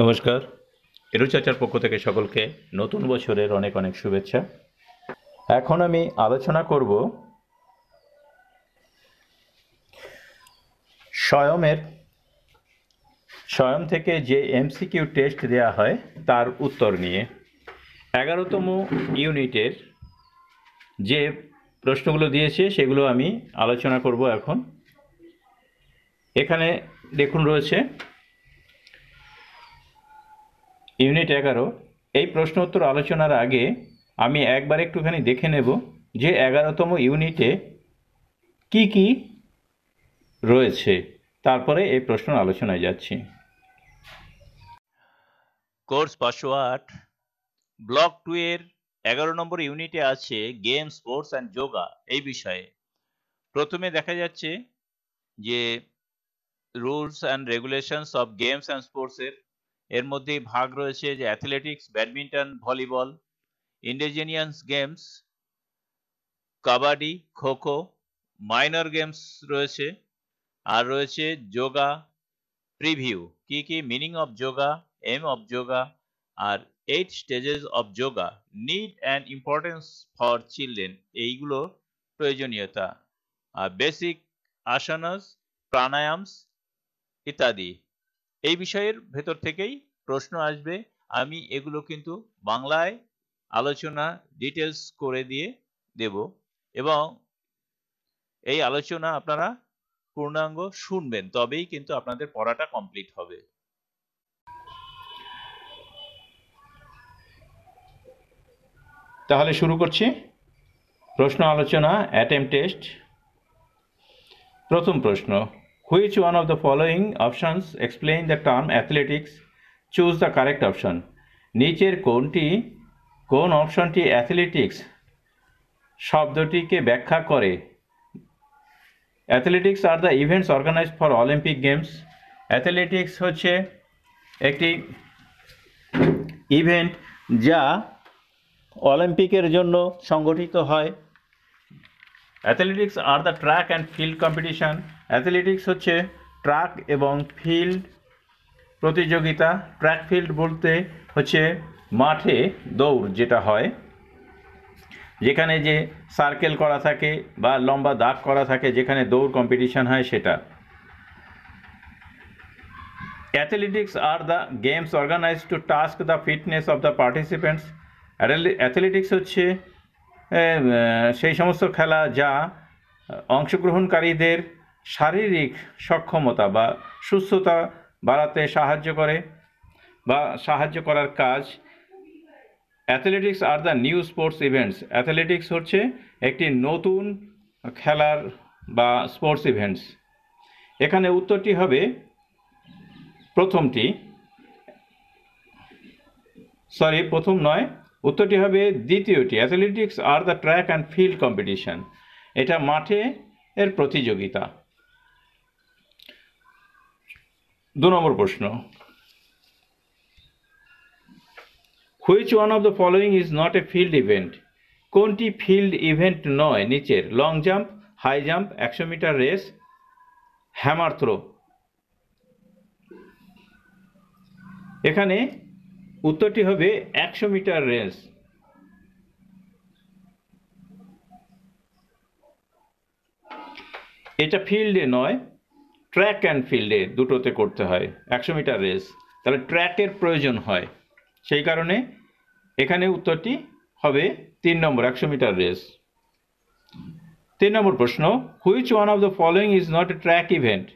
নমস্কার এরু চাচার পক্ষ থেকে সকলকে নতুন বছরের অনেক অনেক শুভেচ্ছা এখন আমি আলোচনা করব স্বয়মের স্বয়ং থেকে যে এমসিকিউ টেস্ট দেয়া হয় তার উত্তর নিয়ে এগারোতম ইউনিটের যে প্রশ্নগুলো দিয়েছে সেগুলো আমি আলোচনা করব এখন এখানে দেখুন রয়েছে ইউনিট এগারো এই প্রশ্ন উত্তর আলোচনার আগে আমি একবার একটুখানি দেখে নেব যে এগারোতম ইউনিটে কি কি রয়েছে তারপরে এই প্রশ্ন আলোচনায় যাচ্ছি কোর্স পাঁচশো আট ব্লক টু এর এগারো নম্বর ইউনিটে আছে গেম স্পোর্টস অ্যান্ড যোগা এই বিষয়ে প্রথমে দেখা যাচ্ছে যে rules and regulations of games and স্পোর্টসের এর মধ্যে ভাগ রয়েছে যে athletics badminton volleyball indigenous games kabaddi kho kho minor games রয়েছে আর রয়েছে যোগা প্রিভিউ কি কি meaning of yoga aim of yoga আর eight stages of yoga need and importance for children এইগুলো প্রয়োজনীয়তা আর বেসিক আসানাস প্রাণায়ামস ইত্যাদি এই বিষয়ের ভেতর থেকেই প্রশ্ন আসবে আমি এগুলো কিন্তু বাংলায় আলোচনা ডিটেলস করে দিয়ে দেব এবং এই আলোচনা আপনারা পূর্ণাঙ্গ শুনবেন তবেই কিন্তু আপনাদের পড়াটা কমপ্লিট হবে তাহলে শুরু করছি প্রশ্ন আলোচনা অ্যাটেম টেস্ট প্রথম প্রশ্ন Which one of the following options explain the term athletics? Choose the correct option. নিচের কোনটি কোন অপশনটি অ্যাথলেটিক্স শব্দটিকে ব্যাখ্যা করে athletics are the events organise for Olympic games athletics হচ্ছে একটি ইভেন্ট যা অলিম্পিকের জন্য সংগঠিত হয় athletics are the track and field competition athletics হচ্ছে ট্র্যাক এবং ফিল্ড প্রতিযোগিতা ট্র্যাক ফিল্ড বলতে হচ্ছে মাঠে দৌড় যেটা হয় যেখানে যে সার্কেল করা থাকে বা লম্বা দাগ করা থাকে যেখানে দৌড় কম্পিটিশান হয় সেটা athletics are the games organise to task the fitness of the participants athletics হচ্ছে সেই সমস্ত খেলা যা অংশগ্রহণকারীদের শারীরিক সক্ষমতা বা সুস্থতা বাড়াতে সাহায্য করে বা সাহায্য করার কাজ athletics are the new sports events athletics হচ্ছে একটি নতুন খেলার বা স্পোর্টস ইভেন্টস এখানে উত্তরটি হবে প্রথমটি সরি প্রথম নয় উত্তরটি হবে দ্বিতীয়টি athletics are the track and field competition এটা মাঠে এর প্রতিযোগিতা দু নম্বর প্রশ্ন which one of the following is not a field event কোনটি ফিল্ড ইভেন্ট নয় নিচের লং জাম্প হাই জাম্প একশো মিটার রেস হ্যামার থ্রো এখানে উত্তরটি হবে একশো মিটার রেস এটা ফিল্ডে নয় ট্র্যাক অ্যান্ড ফিল্ডে দুটোতে করতে হয় একশো মিটার রেস তাহলে ট্র্যাকের প্রয়োজন হয় সেই কারণে এখানে উত্তরটি হবে তিন নম্বর একশো মিটার রেস তিন নম্বর প্রশ্ন which one of the following is not a track event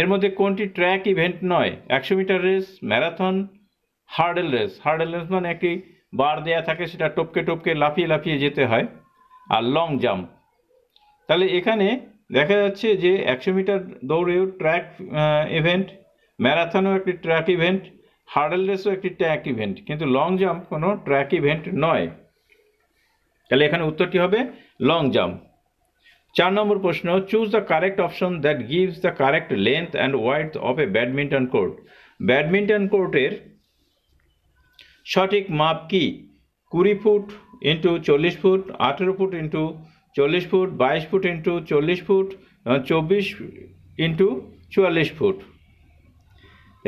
এর মধ্যে কোনটি ট্র্যাক ইভেন্ট নয় একশো metre race marathon hurdle race hurdle race মানে একটি বার দেয়া থাকে সেটা টপকে টপকে লাফিয়ে লাফিয়ে যেতে হয় আর লং জাম্প তাহলে এখানে দেখা যাচ্ছে যে একশো মিটার দৌড়েও ট্র্যাক ইভেন্ট ম্যারাথনও একটি ট্র্যাক ইভেন্ট হার্ডেল রেসও একটি ট্র্যাক ইভেন্ট কিন্তু লং জাম্প কোনো ট্র্যাক ইভেন্ট নয় তাহলে এখানে উত্তরটি হবে লং জাম্প চার নম্বর প্রশ্ন choose the correct option that gives the correct length and wide of a badminton court badminton কোর্টের সঠিক মাপ কি কুড়ি ফুট ইন্টু চল্লিশ ফুট আঠেরো ফুট ইন্টু চল্লিশ ফুট বাইশ ফুট ইন্টু চল্লিশ ফুট চব্বিশ ইন্টু চুয়াল্লিশ ফুট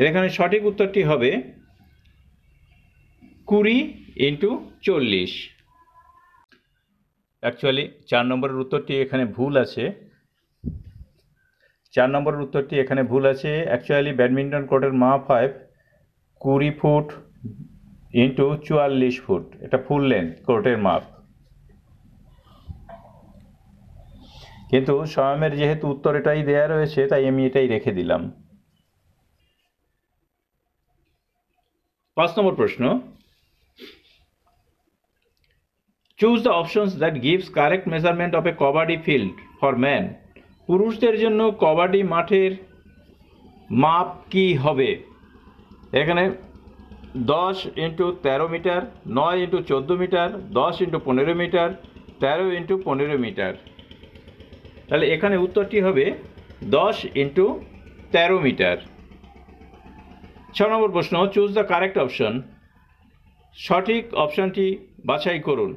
এখানে সঠিক উত্তরটি হবে কুড়ি ইন্টু চল্লিশ অ্যাকচুয়ালি চার নম্বরের উত্তরটি এখানে ভুল আছে চার নম্বরের উত্তরটি এখানে ভুল আছে অ্যাকচুয়ালি ব্যাডমিন্টন কোর্টের মাপ হয় কুড়ি ফুট ইন্টু চুয়াল্লিশ ফুট এটা ফুল লেন্থ কোর্টের মাপ কিন্তু স্বয়মের যেহেতু উত্তর এটাই দেয়া রয়েছে তাই আমি এটাই রেখে দিলাম পাঁচ নম্বর প্রশ্ন choose the options that gives correct measurement of a kabaddi field for man পুরুষদের জন্য কবাডি মাঠের মাপ কি হবে এখানে দশ ইন্টু তেরো মিটার নয় ইন্টু চোদ্দো মিটার দশ ইন্টু পনেরো মিটার তেরো ইন্টু পনেরো মিটার তাহলে এখানে উত্তরটি হবে দশ ইন্টু তেরো মিটার ছ নম্বর প্রশ্ন চুজ দ্য কারেক্ট অপশন সঠিক অপশানটি বাছাই করুন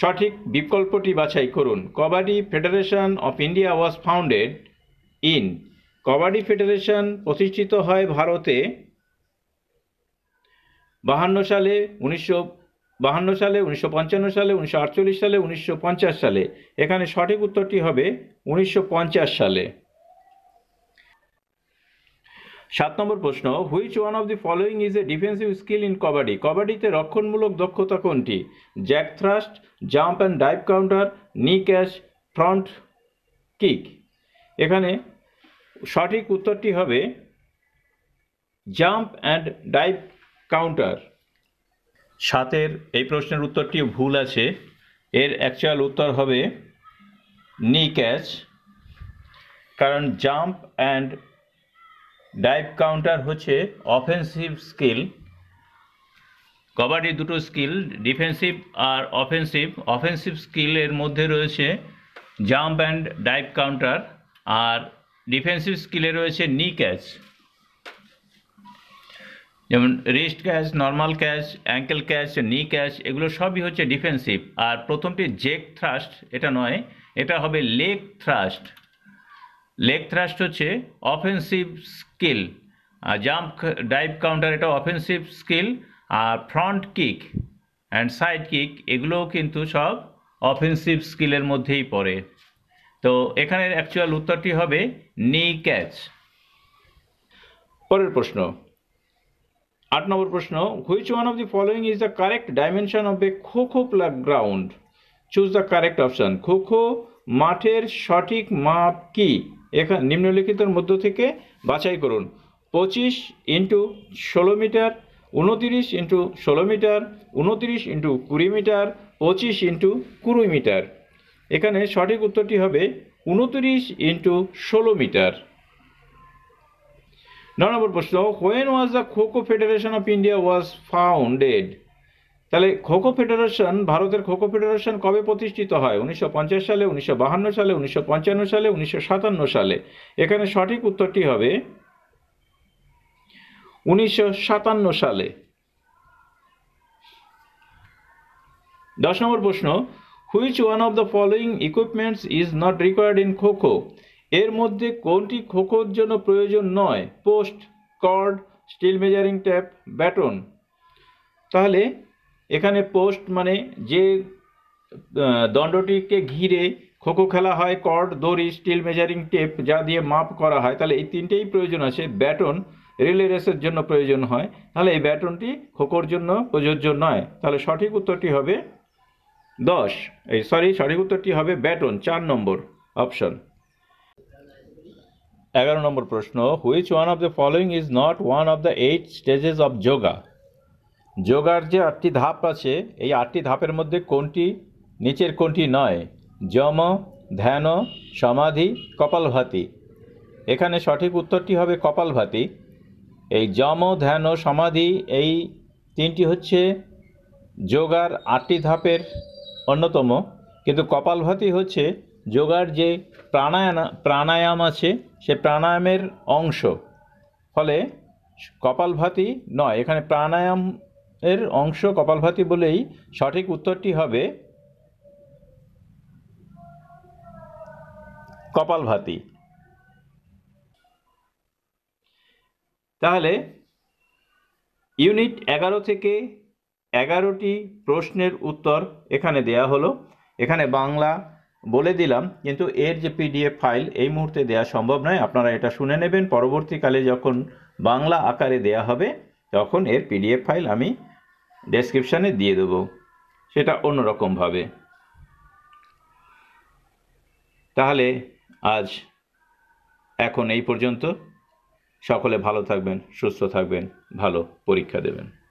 সঠিক বিকল্পটি বাছাই করুন kabaddi federation of India was founded in kabaddi federation প্রতিষ্ঠিত হয় ভারতে বাহান্ন সালে উনিশশো বাহান্ন সালে উনিশশো পঞ্চান্ন সালে উনিশশো আটচল্লিশ সালে উনিশশো পঞ্চাশ সালে এখানে সঠিক উত্তরটি হবে উনিশশো পঞ্চাশ সালে সাত নম্বর প্রশ্ন which one of the following is a defensive skill in kabaddi কবাডিতে রক্ষণমূলক দক্ষতা কোনটি jack thrust jump and dive counter knee catch front kick এখানে সঠিক উত্তরটি হবে জাম্প অ্যান্ড ডাইভ কাউন্টার সাতের এই প্রশ্নের উত্তরটি ভুল আছে এর অ্যাকচুয়াল উত্তর হবে নি ক্যাচ কারণ জাম্প অ্যান্ড ডাইভ কাউন্টার হচ্ছে অফেন্সিভ স্কিল কবাডি দুটো স্কিল ডিফেন্সিভ আর অফেন্সিভ অফেন্সিভ স্কিলের মধ্যে রয়েছে জাম্প অ্যান্ড ডাইভ কাউন্টার আর ডিফেন্সিভ স্কিলে রয়েছে নি ক্যাচ যেমন wrist catch normal catch ankle catch knee catch এগুলো সবই হচ্ছে ডিফেন্সিভ আর প্রথমটি জেক থ্রাস্ট এটা নয় এটা হবে লেগ থ্রাস্ট লেগ থ্রাস্ট হচ্ছে অফেন্সিভ স্কিল আর জাম্প ডাইভ কাউন্টার এটা অফেন্সিভ স্কিল আর front kick and side kick এগুলোও কিন্তু সব অফেন্সিভ স্কিলের মধ্যেই পড়ে তো এখানের অ্যাকচুয়াল উত্তরটি হবে নি ক্যাচ পরের প্রশ্ন আট নম্বর প্রশ্ন which one of the following is the correct dimension of a kho kho ground choose the correct option kho kho মাঠের সঠিক মাপ কি এখানে নিম্নলিখিতের মধ্য থেকে বাছাই করুন পঁচিশ ইন্টু ষোলো মিটার উনতিরিশ ইন্টু ষোলো মিটার উনতিরিশ ইন্টু কুড়ি মিটার পঁচিশ ইন্টু কুড়ি মিটার এখানে সঠিক উত্তরটি হবে উনতিরিশ ইন্টু ষোলো মিটার নয় নম্বর প্রশ্ন when was the kho kho federation of India was founded তাহলে খোখো ফেডারেশন ভারতের খোখো ফেডারেশন কবে প্রতিষ্ঠিত হয় উনিশশো সালে উনিশশো সালে উনিশশো সালে উনিশশো সালে এখানে সঠিক উত্তরটি হবে উনিশশো সালে দশ নম্বর প্রশ্ন which one of the following equipments is not required in kho kho এর মধ্যে কোনটি খোকোর জন্য প্রয়োজন নয় post cord steel measuring tape baton তাহলে এখানে পোস্ট মানে যে দণ্ডটিকে ঘিরে খোখো খেলা হয় কর্ড দড়ি স্টিল মেজারিং টেপ যা দিয়ে মাপ করা হয় তাহলে এই তিনটেই প্রয়োজন আছে ব্যাটন রিলে রেসের জন্য প্রয়োজন হয় তাহলে এই ব্যাটনটি খোকোর জন্য প্রযোজ্য নয় তাহলে সঠিক উত্তরটি হবে দশ এই সরি সঠিক উত্তরটি হবে ব্যাটন চার নম্বর অপশন এগারো নম্বর প্রশ্ন which one of the following is not one of the eight stages of yoga যোগার যে আটটি ধাপ আছে এই আটটি ধাপের মধ্যে কোনটি নিচের কোনটি নয় যম ধ্যান সমাধি কপালভাতি এখানে সঠিক উত্তরটি হবে কপালভাতি এই যম ধ্যান সমাধি এই তিনটি হচ্ছে যোগার আটটি ধাপের অন্যতম কিন্তু কপালভাতি হচ্ছে যোগার যে প্রাণায়াম প্রাণায়াম আছে সে প্রাণায়ামের অংশ ফলে কপালভাতি নয় এখানে প্রাণায়ামের অংশ কপালভাতি বলেই সঠিক উত্তরটি হবে কপালভাতি তাহলে ইউনিট এগারো থেকে এগারোটি প্রশ্নের উত্তর এখানে দেয়া হলো এখানে বাংলা বলে দিলাম কিন্তু এর যে পিডিএফ ফাইল এই মুহূর্তে দেয়া সম্ভব নয় আপনারা এটা শুনে নেবেন পরবর্তীকালে যখন বাংলা আকারে দেয়া হবে তখন এর পিডিএফ ফাইল আমি ডেসক্রিপশানে দিয়ে দেবো সেটা অন্যরকমভাবে তাহলে আজ এখন এই পর্যন্ত সকলে ভালো থাকবেন সুস্থ থাকবেন ভালো পরীক্ষা দেবেন